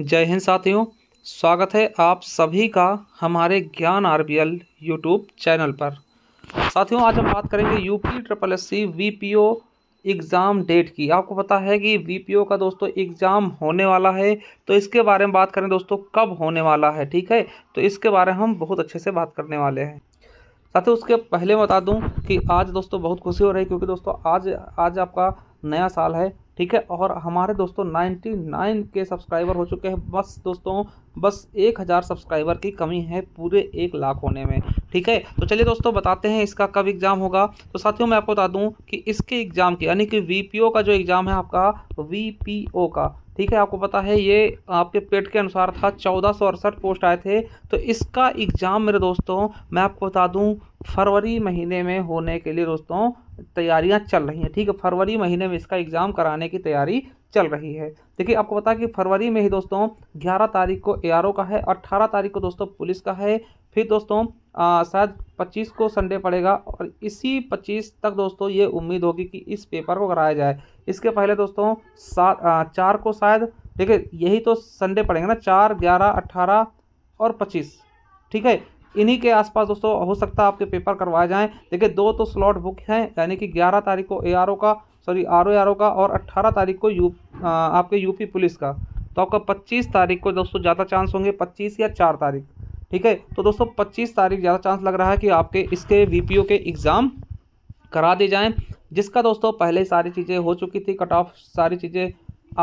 जय हिंद साथियों स्वागत है आप सभी का हमारे Gyan R B L YouTube channel पर साथियों आज हम बात करेंगे U P triple S C V P O exam date की आपको पता है कि वी पी ओ का दोस्तों एग्ज़ाम होने वाला है तो इसके बारे में बात करें दोस्तों कब होने वाला है ठीक है तो इसके बारे में हम बहुत अच्छे से बात करने वाले हैं साथ ही उसके पहले बता दूं कि आज दोस्तों बहुत खुशी हो रही है क्योंकि दोस्तों आज आज आपका नया साल है ठीक है और हमारे दोस्तों 99 के सब्सक्राइबर हो चुके हैं बस दोस्तों बस एक हज़ार सब्सक्राइबर की कमी है पूरे एक लाख होने में ठीक है तो चलिए दोस्तों बताते हैं इसका कब एग्ज़ाम होगा तो साथियों मैं आपको बता दूं कि इसके एग्ज़ाम के यानी कि वीपीओ का जो एग्ज़ाम है आपका वीपीओ का ठीक है आपको पता है ये आपके पेट के अनुसार था चौदह सौ अड़सठ पोस्ट आए थे तो इसका एग्ज़ाम मेरे दोस्तों मैं आपको बता दूं फरवरी महीने में होने के लिए दोस्तों तैयारियां चल रही हैं ठीक है फरवरी महीने में इसका एग्ज़ाम कराने की तैयारी चल रही है देखिए आपको पता है कि फरवरी में ही दोस्तों 11 तारीख को ए का है अट्ठारह तारीख को दोस्तों पुलिस का है फिर दोस्तों शायद 25 को संडे पड़ेगा और इसी 25 तक दोस्तों ये उम्मीद होगी कि इस पेपर को कराया जाए इसके पहले दोस्तों सात चार को शायद ठीक है यही तो संडे पड़ेंगे ना चार ग्यारह अट्ठारह और पच्चीस ठीक है इन्हीं के आसपास दोस्तों हो सकता है आपके पेपर करवाए जाएं देखिए दो तो स्लॉट बुक हैं यानी कि 11 तारीख को एआरओ का सॉरी आरओ का और 18 तारीख को यू आ, आपके यूपी पुलिस का तो आपका 25 तारीख को दोस्तों ज़्यादा चांस होंगे 25 या 4 तारीख ठीक है तो दोस्तों 25 तारीख ज़्यादा चांस लग रहा है कि आपके इसके वी के एग्ज़ाम करा दिए जाएँ जिसका दोस्तों पहले सारी चीज़ें हो चुकी थी कट ऑफ सारी चीज़ें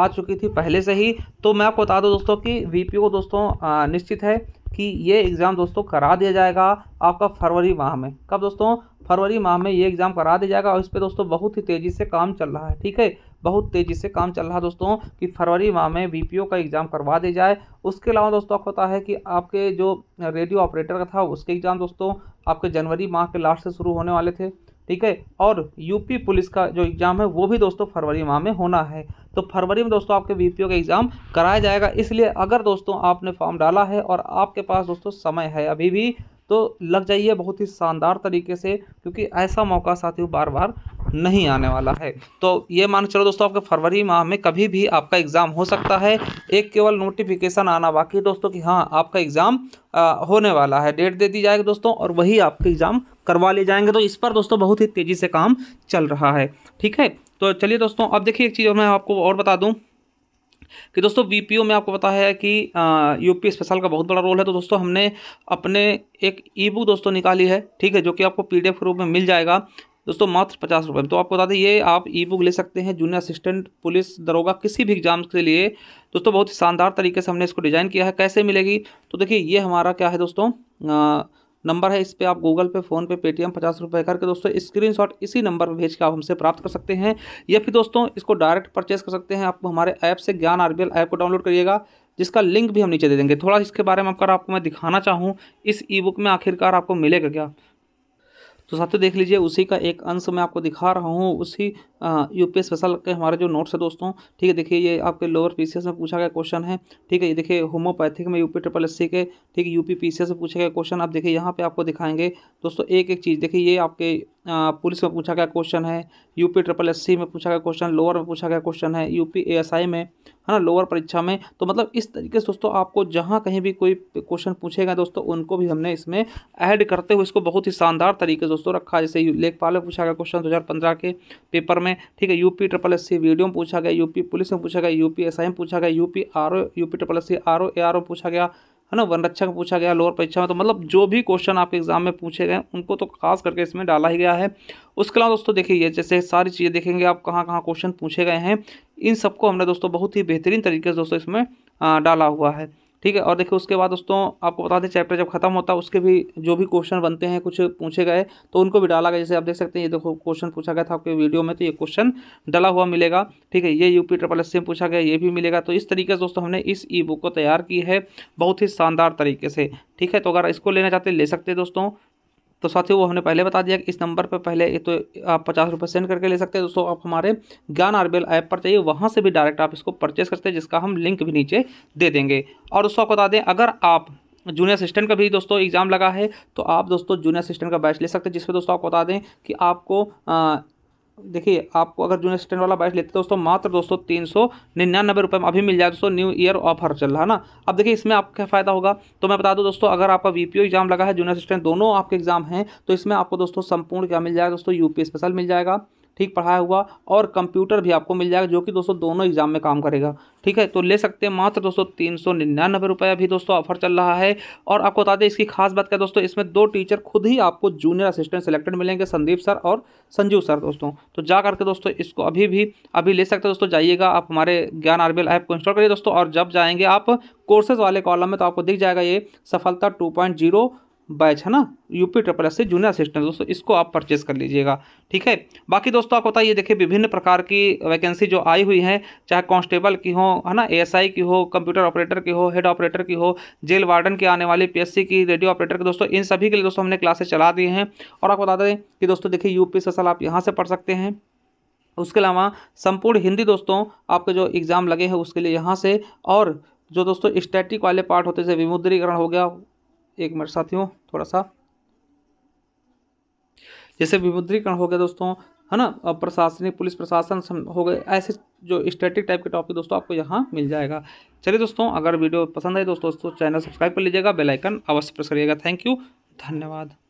आ चुकी थी पहले से ही तो मैं आपको बता दूं दोस्तों कि वीपीओ दोस्तों निश्चित है कि ये एग्ज़ाम दोस्तों करा दिया जाएगा आपका फरवरी माह में कब दोस्तों फरवरी माह में ये एग्ज़ाम करा दिया जाएगा और इस पर दोस्तों बहुत ही तेज़ी से काम चल रहा है ठीक है बहुत तेज़ी से काम चल रहा है दोस्तों कि फरवरी माह में बी का एग्ज़ाम करवा दिया जाए उसके अलावा दोस्तों आपको पता है कि आपके जो रेडियो ऑपरेटर का था उसके एग्ज़ाम दोस्तों आपके जनवरी माह के लास्ट से शुरू होने वाले थे ठीक है और यूपी पुलिस का जो एग्ज़ाम है वो भी दोस्तों फरवरी माह में होना है तो फरवरी में दोस्तों आपके वीपीओ का एग्ज़ाम कराया जाएगा इसलिए अगर दोस्तों आपने फॉर्म डाला है और आपके पास दोस्तों समय है अभी भी तो लग जाइए बहुत ही शानदार तरीके से क्योंकि ऐसा मौका साथियों बार बार नहीं आने वाला है तो ये मान चलो दोस्तों आपके फरवरी माह में कभी भी आपका एग्ज़ाम हो सकता है एक केवल नोटिफिकेशन आना बाकी दोस्तों कि हाँ आपका एग्ज़ाम होने वाला है डेट दे दी जाएगी दोस्तों और वही आपका एग्ज़ाम करवा ले जाएंगे तो इस पर दोस्तों बहुत ही तेज़ी से काम चल रहा है ठीक है तो चलिए दोस्तों अब देखिए एक चीज़ मैं आपको और बता दूँ कि दोस्तों वीपीओ में आपको पता है कि यूपी स्पेशल का बहुत बड़ा रोल है तो दोस्तों हमने अपने एक ई बुक दोस्तों निकाली है ठीक है जो कि आपको पीडीएफ के रूप में मिल जाएगा दोस्तों मात्र पचास रुपये में तो आपको बता दें ये आप ई बुक ले सकते हैं जूनियर असिस्टेंट पुलिस दरोगा किसी भी एग्जाम के लिए दोस्तों बहुत ही शानदार तरीके से हमने इसको डिज़ाइन किया है कैसे मिलेगी तो देखिए ये हमारा क्या है दोस्तों आ, नंबर है इस पर आप गूगल पे फोन पे पेटीएम पचास रुपये करके दोस्तों स्क्रीन इसी नंबर पर भेज के आप हमसे प्राप्त कर सकते हैं या फिर दोस्तों इसको डायरेक्ट परचेस कर सकते हैं आप हमारे ऐप से ज्ञान आरबीएल ऐप को डाउनलोड करिएगा जिसका लिंक भी हम नीचे दे देंगे थोड़ा इसके बारे में आपको मैं दिखाना चाहूँ इस ई बुक में आखिरकार आपको मिलेगा क्या तो साथियों देख लीजिए उसी का एक अंश मैं आपको दिखा रहा हूँ उसी पी स्पेशल के हमारे जो नोट्स है दोस्तों ठीक है देखिए ये आपके लोअर पीसीएस में पूछा गया क्वेश्चन है ठीक है ये देखिए होम्योपैथिक में यूपी ट्रिपल एस के ठीक है यूपी पीसीएस में पूछा गया क्वेश्चन आप देखिए यहाँ पे आपको दिखाएंगे दोस्तों एक एक चीज़ देखिए ये आपके पुलिस में पूछा गया क्वेश्चन है यूपी ट्रिपल एस में पूछा गया क्वेश्चन लोअर में पूछा गया क्वेश्चन है यूपी एएसआई में है ना लोअर परीक्षा में तो मतलब इस तरीके से दोस्तों आपको जहाँ कहीं भी कोई क्वेश्चन पूछेगा दोस्तों उनको भी हमने इसमें ऐड करते हुए इसको बहुत ही शानदार तरीके से दोस्तों रखा जैसे लेखपाल में पूछा गया क्वेश्चन दो के पेपर में ठीक है यूपी ट्रिपल एस वीडियो में पूछा गया यूपी पुलिस में पूछा गया यूपी एस में पूछा गया UP R O UP triple S C R O A R O पूछा गया है ना वन रक्षा में पूछा गया लोअर परीक्षा में तो मतलब जो भी क्वेश्चन आपके एग्जाम में पूछे गए उनको तो खास करके इसमें डाला ही गया है उसके अलावा दोस्तों देखिए जैसे सारी चीज़ें देखेंगे आप कहाँ कहाँ क्वेश्चन पूछे गए हैं इन सबको हमने दोस्तों बहुत ही बेहतरीन तरीके से दोस्तों इसमें डाला हुआ है ठीक है और देखिए उसके बाद दोस्तों आपको बता दें चैप्टर जब खत्म होता है उसके भी जो भी क्वेश्चन बनते हैं कुछ पूछे गए तो उनको भी डाला गया जैसे आप देख सकते हैं ये देखो क्वेश्चन पूछा गया था आपके वीडियो में तो ये क्वेश्चन डला हुआ मिलेगा ठीक है ये यूपी ट्रिपल एस में पूछा गया ये भी मिलेगा तो इस तरीके से दोस्तों हमने इस ई बुक को तैयार की है बहुत ही शानदार तरीके से ठीक है तो अगर इसको लेना चाहते हैं ले सकते हैं दोस्तों तो साथियों वो हमने पहले बता दिया कि इस नंबर पर पहले ये तो आप पचास रुपये सेंड करके ले सकते हैं दोस्तों आप हमारे ज्ञान आरबेल ऐप पर चाहिए वहाँ से भी डायरेक्ट आप इसको परचेस करते हैं जिसका हम लिंक भी नीचे दे देंगे और दोस्तों आपको बता दें अगर आप जूनियर असिस्टेंट का भी दोस्तों एग्ज़ाम लगा है तो आप दोस्तों जूनियर असिस्टेंट का बैच ले सकते हैं जिसमें दोस्तों आपको बता दें कि आपको देखिए आपको अगर जूनियर स्टैंड वाला बाइस लेते हैं दोस्तों मात्र दोस्तों तीन सौ निन्यानबे रुपये में अभी मिल जाए दोस्तों न्यू ईयर ऑफर चल रहा है ना अब देखिए इसमें आपको क्या फ़ायदा होगा तो मैं बता दूं दोस्तों अगर आपका वीपीओ एग्जाम लगा है जूनियर स्टैंड दोनों आपके एग्जाम हैं तो इसमें आपको दोस्तों संपूर्ण क्या मिल जाएगा दोस्तों यूपी स्पेशल मिल जाएगा ठीक पढ़ाया हुआ और कंप्यूटर भी आपको मिल जाएगा जो कि दोस्तों दोनों एग्जाम में काम करेगा ठीक है तो ले सकते हैं मात्र दोस्तों तीन सौ निन्यानबे रुपये अभी दोस्तों ऑफर चल रहा है और आपको बता दें इसकी खास बात क्या दोस्तों इसमें दो टीचर खुद ही आपको जूनियर असिस्टेंट सेलेक्टेड मिलेंगे संदीप सर और संजीव सर दोस्तों तो जा करके दोस्तों इसको अभी भी अभी ले सकते हैं दोस्तों जाइएगा आप हमारे ज्ञान आरबीएल ऐप को इंस्टॉल करिए दोस्तों और जब जाएंगे आप कोर्सेज वाले कॉलम में तो आपको दिख जाएगा ये सफलता टू पॉइंट जीरो बैच है ना UP triple S C junior assistant दोस्तों इसको आप परचेस कर लीजिएगा ठीक है बाकी दोस्तों आपको बताइए देखिए विभिन्न प्रकार की वैकेंसी जो आई हुई हैं चाहे कांस्टेबल की हो है ना एएसआई की हो कंप्यूटर ऑपरेटर की हो हेड ऑपरेटर की हो जेल वार्डन की आने वाली पीएससी की रेडियो ऑपरेटर की दोस्तों इन सभी के लिए दोस्तों हमने क्लासेस चला दिए हैं और आपको बता दें कि दोस्तों देखिए यूपी सोशल आप यहाँ से पढ़ सकते हैं उसके अलावा संपूर्ण हिंदी दोस्तों आपके जो एग्ज़ाम लगे हैं उसके लिए यहाँ से और जो दोस्तों स्टैटिक वाले पार्ट होते जैसे विमुद्रीकरण हो गया एक मिनट साथियों थोड़ा सा जैसे विमुद्रीकरण हो गया दोस्तों है ना अब प्रशासनिक पुलिस प्रशासन हो गए ऐसे जो स्टैटिक टाइप के टॉपिक दोस्तों आपको यहाँ मिल जाएगा चलिए दोस्तों अगर वीडियो पसंद आए दोस्तों तो चैनल सब्सक्राइब कर लीजिएगा बेलाइकन अवश्य प्रेस करिएगा थैंक यू धन्यवाद